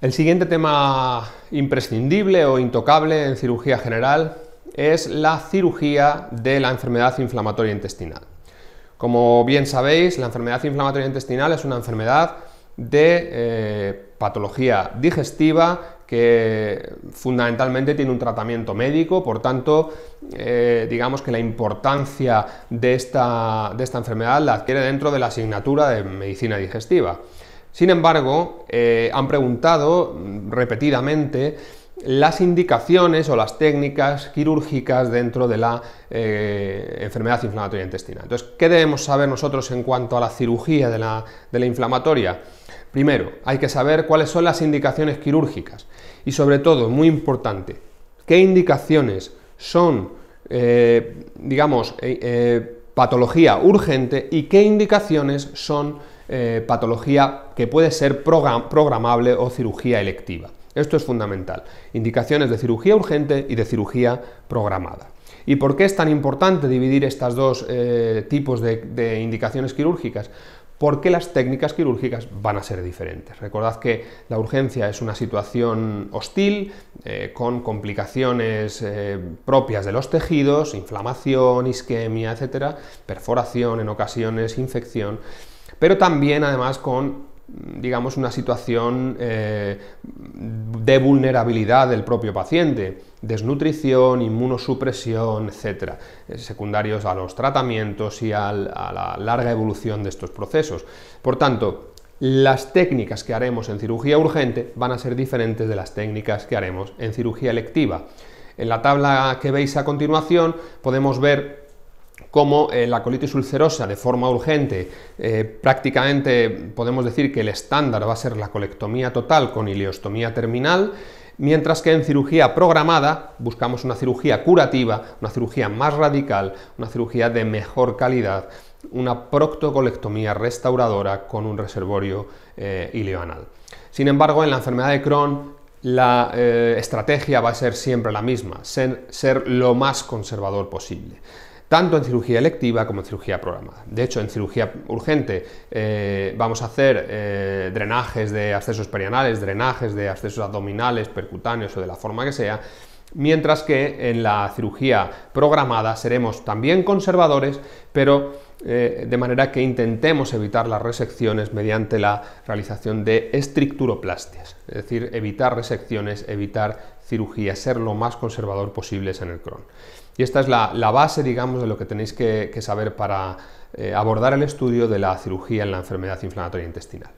El siguiente tema imprescindible o intocable en cirugía general es la cirugía de la enfermedad inflamatoria intestinal. Como bien sabéis, la enfermedad inflamatoria intestinal es una enfermedad de eh, patología digestiva que fundamentalmente tiene un tratamiento médico, por tanto, eh, digamos que la importancia de esta, de esta enfermedad la adquiere dentro de la asignatura de medicina digestiva. Sin embargo, eh, han preguntado mm, repetidamente las indicaciones o las técnicas quirúrgicas dentro de la eh, enfermedad inflamatoria intestinal. Entonces, ¿qué debemos saber nosotros en cuanto a la cirugía de la, inflamatoria? Primero, hay que saber cuáles son las indicaciones quirúrgicas y sobre todo, muy importante, qué indicaciones son, eh, digamos, eh, patología urgente y qué indicaciones son patología que puede ser programable o cirugía electiva. Esto es fundamental. Indicaciones de cirugía urgente y de cirugía programada. ¿Y por qué es tan importante dividir estos dos eh, tipos de, indicaciones quirúrgicas? porque las técnicas quirúrgicas van a ser diferentes. Recordad que la urgencia es una situación hostil, eh, con complicaciones eh, propias de los tejidos, inflamación, isquemia, etcétera, perforación, en ocasiones infección, pero también además con digamos, una situación eh, de vulnerabilidad del propio paciente, desnutrición, inmunosupresión, etcétera, eh, secundarios a los tratamientos y a la larga evolución de estos procesos. Por tanto, las técnicas que haremos en cirugía urgente van a ser diferentes de las técnicas que haremos en cirugía electiva. En la tabla que veis a continuación podemos ver como en eh, la colitis ulcerosa de forma urgente, eh, prácticamente podemos decir que el estándar va a ser la colectomía total con ileostomía terminal, mientras que en cirugía programada buscamos una cirugía curativa, una cirugía más radical, una cirugía de mejor calidad, una proctocolectomía restauradora con un reservorio eh, Sin embargo, en la enfermedad de Crohn la eh, estrategia va a ser siempre la misma, ser lo más conservador posible tanto en cirugía electiva como en cirugía programada. De hecho, en cirugía urgente eh, vamos a hacer eh, drenajes de accesos perianales, drenajes de accesos abdominales, percutáneos o de la forma que sea, mientras que en la cirugía programada seremos también conservadores, pero eh, de manera que intentemos evitar las resecciones mediante la realización de estricturoplastias, es decir, evitar resecciones, evitar cirugía, ser lo más conservador posible en el Crohn. Y esta es la, base, digamos, de lo que tenéis que, saber para eh, abordar el estudio de la cirugía en la enfermedad inflamatoria intestinal.